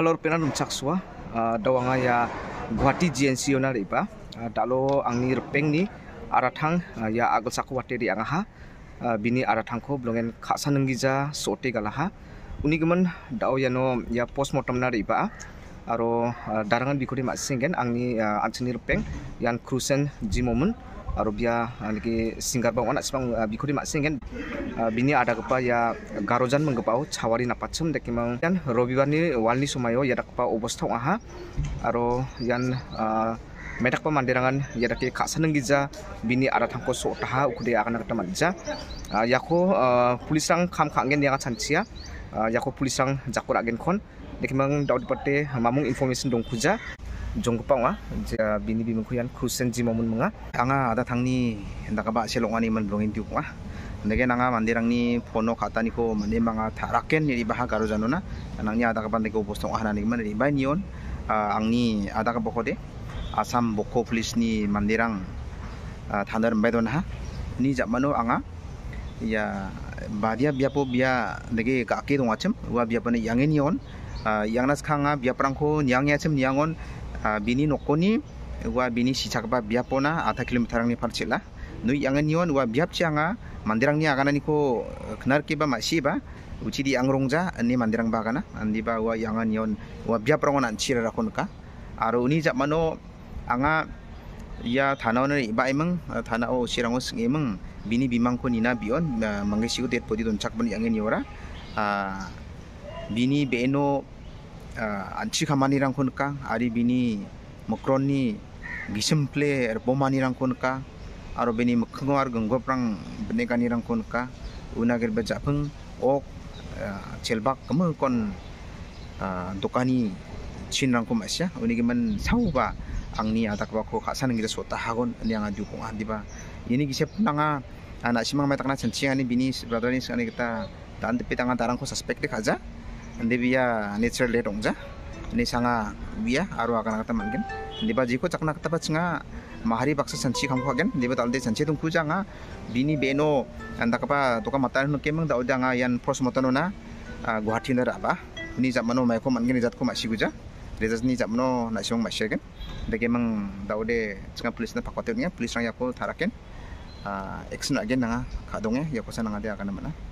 halor penan umchakswa ah, dawanga ya Guwahati GNC ona riba ah, dalo angni repeng ni aratang ah, ya agol wate di angaha bini ko blongen khasa nangija sote galaha unigiman dao ya no ya postmortem na riba aro darangan bikuri masingen angni anchini yang yan cruisen jimomun rupiah ah, lagi singgah bang anak ah, sipang bikuri mak kan ah, bini ada kepa ya garojan menggepau cawari napacem deki mang kan robi bani walni sumayo ya kepa tau aha aro yan medak pa mandirangan ya daki kak seneng giza bini ada tangko so taha ukude akan ya manja polis pulisang kam kangen yang chancia polis pulisang jakur agen kon deki mang daud pate mamung information dong kuja jongkupang wa ja bini bini kuyan kusen ji momun menga anga ada tangni hendaka ba selongani man blongin diuk ah ndege nanga mandirang ni pono kata ni ko mane manga taraken ni baha garo janona nangnya ada kapan ndege bostong ah ni man ri bai nion angni ada ka bokode asam boko police ni mandirang thandar don ha ni jamano anga ya badia biapo bia ndege ka ke dongachem wa yangin yangen nion yang nas kanga biar perangko yang ya cem yangon bini nokoni gua bini si cakap biar pona atau kilometer ni parcil lah nu yang ini wa gua biar cianga mandirang ni agan niko kenar kiba masih ba uci di angrongja ini mandirang ba kana andi ba gua yang yon wa gua biar anci nanti rara konka aru ini cak mano anga ya tanah ini ba emang tanah oh emeng, os emang bini bimangko nina bion manggesiku tiap podi don cak bun yang ini bini beno ah, anci kamani rangkun ka ari bini mokroni gisem ple erbomani rangkun ka aro bini mokengwar genggop rang benekani rangkun ka unagir bejapeng ok ah, celbak kemu kon dokani ah, chin rangkun masya sauba sau ba angni atak bako kasan ngira sota hagon ni anga dukung andi ba ini gisep nanga anak simang metakna cencingani bini brotherin sekarang kita dan tepi tangan tarangku suspek deh kaja. Anda biya nature le dongja ni sanga biya aru akan kata mungkin hindi ba jiko cakna kata pas mahari baksa sanchi kamu agen, hindi ba talde sanchi tung kuja nga bini beno anda kapa toka mata nu kemang da oda yan pros motano na guhati na raba ni zamano mai ko mungkin jat ko masi kuja Rezas ni zamano na siung masi kagen bagaimang daude cakna polis na pakotin nga ya. polis rang yako taraken ah, action agen nga kadongnya yako senang nga dia akan naman